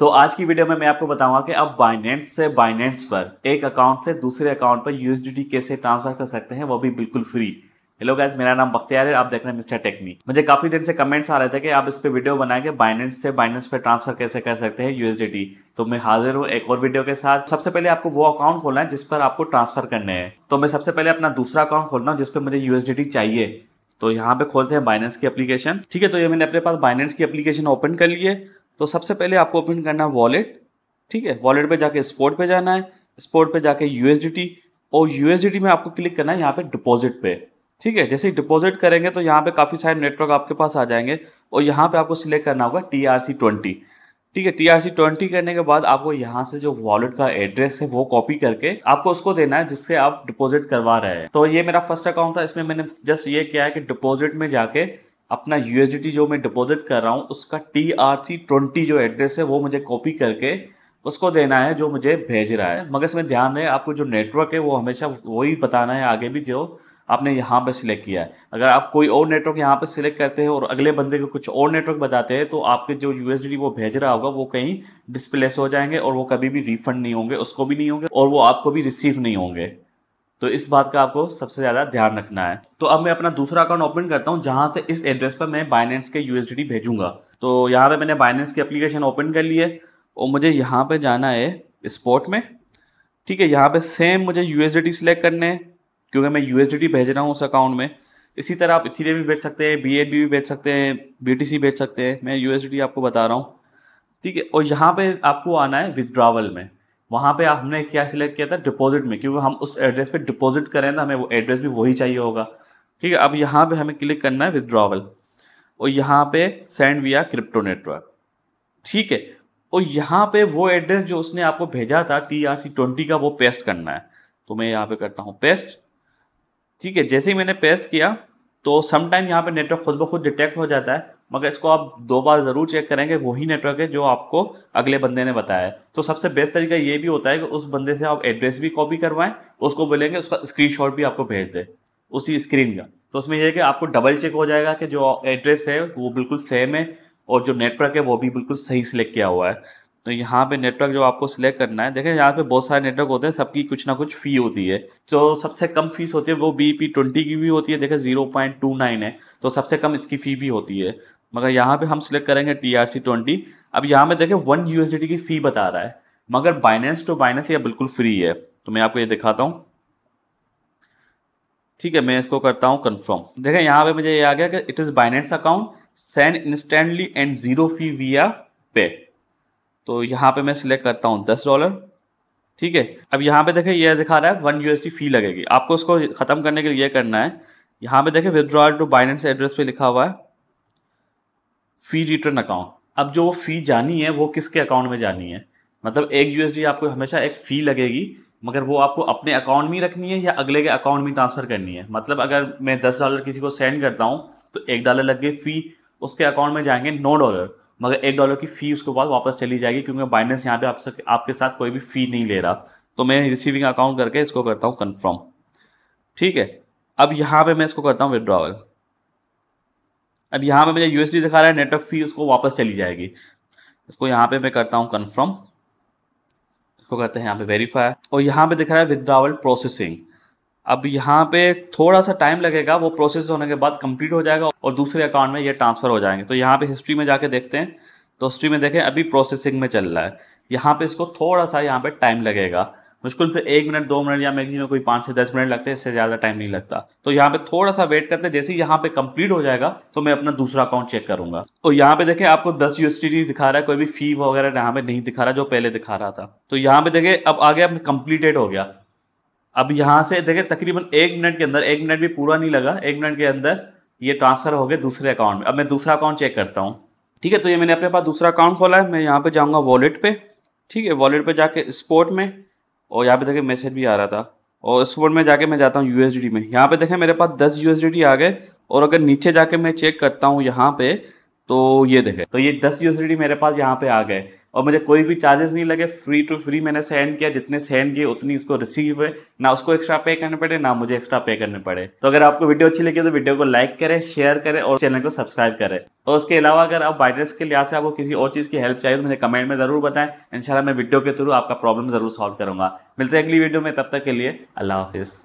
तो आज की वीडियो में मैं आपको बताऊंगा कि आप बाइनेंस से बाइनेंस पर एक अकाउंट से दूसरे अकाउंट पर यूएसडीटी कैसे ट्रांसफर कर सकते हैं वो भी बिल्कुल फ्री हेलो गैस मेरा नाम बख्तियार है आप देख रहे हैं मिस्टर टेक्नी मुझे काफी दिन से कमेंट्स आ रहे थे कि आप इस पर वीडियो बना के बाइनेंस से बाइनेंस पे ट्रांसफर कैसे कर सकते हैं यूएसडीटी तो मैं हाजिर हूँ एक और वीडियो के साथ सबसे पहले आपको वो अकाउंट खोलना है जिस पर आपको ट्रांसफर करने हैं तो मैं सबसे पहले अपना दूसरा अकाउंट खोलता हूँ जिसपे मुझे यूएसडीटी चाहिए तो यहाँ पे खोलते हैं बाइनेंस की एप्लीकेशन ठीक है तो ये मैंने अपने पास बाइनेंस की एप्लीकेशन ओपन कर लिए है तो सबसे पहले आपको ओपन करना है वॉलेट ठीक है वॉलेट पे जाके स्पोर्ट पे जाना है स्पोर्ट पे जाके यूएसडीटी और यूएसडीटी में आपको क्लिक करना है यहाँ पे डिपॉजिट पे ठीक है जैसे ही डिपॉजिट करेंगे तो यहाँ पे काफ़ी सारे नेटवर्क आपके पास आ जाएंगे और यहाँ पे आपको सिलेक्ट करना होगा टी आर सी ट्वेंटी ठीक है टी आर सी ट्वेंटी करने के बाद आपको यहाँ से जो वॉलेट का एड्रेस है वो कॉपी करके आपको उसको देना है जिससे आप डिपॉजिट करवा रहे हैं तो ये मेरा फर्स्ट अकाउंट था इसमें मैंने जस्ट ये किया है कि डिपॉजिट में जाके अपना यूएसडीटी जो मैं डिपॉजिट कर रहा हूँ उसका टी आर सी ट्वेंटी जो एड्रेस है वो मुझे कॉपी करके उसको देना है जो मुझे भेज रहा है मगर इसमें ध्यान रहे आपको जो नेटवर्क है वो हमेशा वही बताना है आगे भी जो आपने यहाँ पर सिलेक्ट किया है अगर आप कोई और नेटवर्क यहाँ पर सिलेक्ट करते हैं और अगले बंदे को कुछ और नेटवर्क बताते हैं तो आपके जो यूएसडी वो भेज रहा होगा वो कहीं डिस्प्लेस हो जाएंगे और वो कभी भी रिफंड नहीं होंगे उसको भी नहीं होंगे और वो आपको भी रिसीव नहीं होंगे तो इस बात का आपको सबसे ज़्यादा ध्यान रखना है तो अब मैं अपना दूसरा अकाउंट ओपन करता हूँ जहाँ से इस एड्रेस पर मैं बाइनेंस के यूएसडी भेजूंगा तो यहाँ पे मैंने बाइनेंस की अप्लीकेशन ओपन कर ली है और मुझे यहाँ पे जाना है स्पॉट में ठीक है यहाँ पे सेम मुझे यू एस सिलेक्ट करने हैं क्योंकि मैं यू एस भेज रहा हूँ उस अकाउंट में इसी तरह आप इथीरियम भी भेज सकते हैं बी भी भेज सकते हैं बी भेज सकते हैं मैं यू आपको बता रहा हूँ ठीक है और यहाँ पर आपको आना है विदड्रावल में वहाँ पे हमने क्या सिलेक्ट किया था डिपॉजिट में क्योंकि हम उस एड्रेस पे डिपॉजिट करें तो हमें वो एड्रेस भी वही चाहिए होगा ठीक है अब यहाँ पे हमें क्लिक करना है विदड्रॉवल और यहाँ पे सेंड विया क्रिप्टो नेटवर्क ठीक है और यहाँ पे वो एड्रेस जो उसने आपको भेजा था टी आर सी ट्वेंटी का वो पेस्ट करना है तो मैं यहाँ पे करता हूँ पेस्ट ठीक है जैसे ही मैंने पेस्ट किया तो समटाइम यहाँ पे नेटवर्क खुद ब खुद डिटेक्ट हो जाता है मगर इसको आप दो बार ज़रूर चेक करेंगे वही नेटवर्क है जो आपको अगले बंदे ने बताया है तो सबसे बेस्ट तरीका ये भी होता है कि उस बंदे से आप एड्रेस भी कॉपी करवाएं उसको बोलेंगे उसका स्क्रीनशॉट भी आपको भेज दे उसी स्क्रीन का तो उसमें यह है कि आपको डबल चेक हो जाएगा कि जो एड्रेस है वो बिल्कुल सेम है और जो नेटवर्क है वो भी बिल्कुल सही सेलेक्ट किया हुआ है तो यहाँ पे नेटवर्क जो आपको सिलेक्ट करना है देखें यहाँ पे बहुत सारे नेटवर्क होते हैं सबकी कुछ ना कुछ फ़ी होती है जो तो सबसे कम फीस होती है वो बी पी ट्वेंटी की भी होती है देखें जीरो पॉइंट टू नाइन है तो सबसे कम इसकी फ़ी भी होती है मगर यहाँ पे हम सिलेक्ट करेंगे टी आर सी ट्वेंटी अब यहाँ पे देखें one U S D T की फ़ी बता रहा है मगर बाइनेंस टू बाइनेंस ये बिल्कुल फ्री है तो मैं आपको ये दिखाता हूँ ठीक है मैं इसको करता हूँ कन्फर्म देखें यहाँ पे मुझे ये आ गया कि it is Binance account send instantly and zero fee we pay तो यहाँ पे मैं सिलेक्ट करता हूँ दस डॉलर ठीक है अब यहाँ पे देखें यह दिखा रहा है वन यू फ़ी लगेगी आपको उसको ख़त्म करने के लिए ये करना है यहाँ पे देखें विदड्रॉल टू बाइनेंस एड्रेस पे लिखा हुआ है फ़ी रिटर्न अकाउंट अब जो वो फ़ी जानी है वो किसके अकाउंट में जानी है मतलब एक यू आपको हमेशा एक फ़ी लगेगी मगर वो आपको अपने अकाउंट में रखनी है या अगले के अकाउंट में ट्रांसफ़र करनी है मतलब अगर मैं दस डॉलर किसी को सेंड करता हूँ तो एक डॉलर लग गए फ़ी उसके अकाउंट में जाएंगे नौ डॉलर मगर एक डॉलर की फ़ी उसके बाद वापस चली जाएगी क्योंकि बाइनेंस यहाँ पे सक, आपके साथ कोई भी फ़ी नहीं ले रहा तो मैं रिसीविंग अकाउंट करके इसको करता हूँ कन्फर्म ठीक है अब यहाँ पे मैं इसको करता हूँ विदड्रावल अब यहाँ पे मुझे यूएसडी दिखा रहा है नेटवर्क फ़ी उसको वापस चली जाएगी इसको यहाँ पे मैं करता हूँ कन्फर्म इसको करते हैं यहाँ पे वेरीफाई और यहाँ पे दिख रहा है विद्रावल प्रोसेसिंग अब यहाँ पे थोड़ा सा टाइम लगेगा वो प्रोसेस होने के बाद कंप्लीट हो जाएगा और दूसरे अकाउंट में ये ट्रांसफ़र हो जाएंगे तो यहाँ पे हिस्ट्री में जाके देखते हैं तो हिस्ट्री में देखें अभी प्रोसेसिंग में चल रहा है यहाँ पे इसको थोड़ा सा यहाँ पे टाइम लगेगा मुश्किल से एक मिनट दो मिनट या मैक्सिमम कोई पाँच से दस मिनट लगते हैं इससे ज़्यादा टाइम नहीं लगता तो यहाँ पे थोड़ा सा वेट करते हैं जैसे ही यहाँ पे कंप्लीट हो जाएगा तो मैं अपना दूसरा अकाउंट चेक करूंगा और यहाँ पे देखें आपको दस यू दिखा रहा है कोई भी फी वगैरह यहाँ पे नहीं दिखा रहा जो पहले दिखा रहा था तो यहाँ पे देखें अब आगे अब कंप्लीटेड हो गया अब यहाँ से देखें तकरीबन एक मिनट के अंदर एक मिनट भी पूरा नहीं लगा एक मिनट के अंदर ये ट्रांसफ़र हो गए दूसरे अकाउंट में अब मैं दूसरा अकाउंट चेक करता हूँ ठीक है तो ये मैंने अपने पास दूसरा अकाउंट खोला है मैं यहाँ पे जाऊँगा वॉलेट पे ठीक है वॉलेट पे जाके स्पोर्ट में और यहाँ पे देखें मैसेज भी आ रहा था और स्पोर्ट में जाके मैं जाता हूँ यूएसडी में यहाँ पे देखें मेरे पास दस यूएसडी आ गए और अगर नीचे जाके मैं चेक करता हूँ यहाँ पे तो ये देखें तो ये दस यूएसडी मेरे पास यहाँ पे आ गए और मुझे कोई भी चार्जेस नहीं लगे फ्री टू फ्री मैंने सेंड किया जितने सेंड किए उतनी इसको रिसीव हुए ना उसको एक्स्ट्रा पे करने पड़े ना मुझे एक्स्ट्रा पे करने पड़े तो अगर आपको वीडियो अच्छी लगी तो वीडियो को लाइक करें शेयर करें और चैनल को सब्सक्राइब करें और उसके अलावा अगर आप बाइडर्स के लिहाज से आपको किसी और चीज़ की हेल्प चाहिए तो मुझे कमेंट में ज़रूर बताएं इनशाला मैं वीडियो के थ्रू आपका प्रॉब्लम ज़रूर सॉल्व करूँगा मिलते हैं अगली वीडियो में तब तक के लिए अल्लाह हाफिज़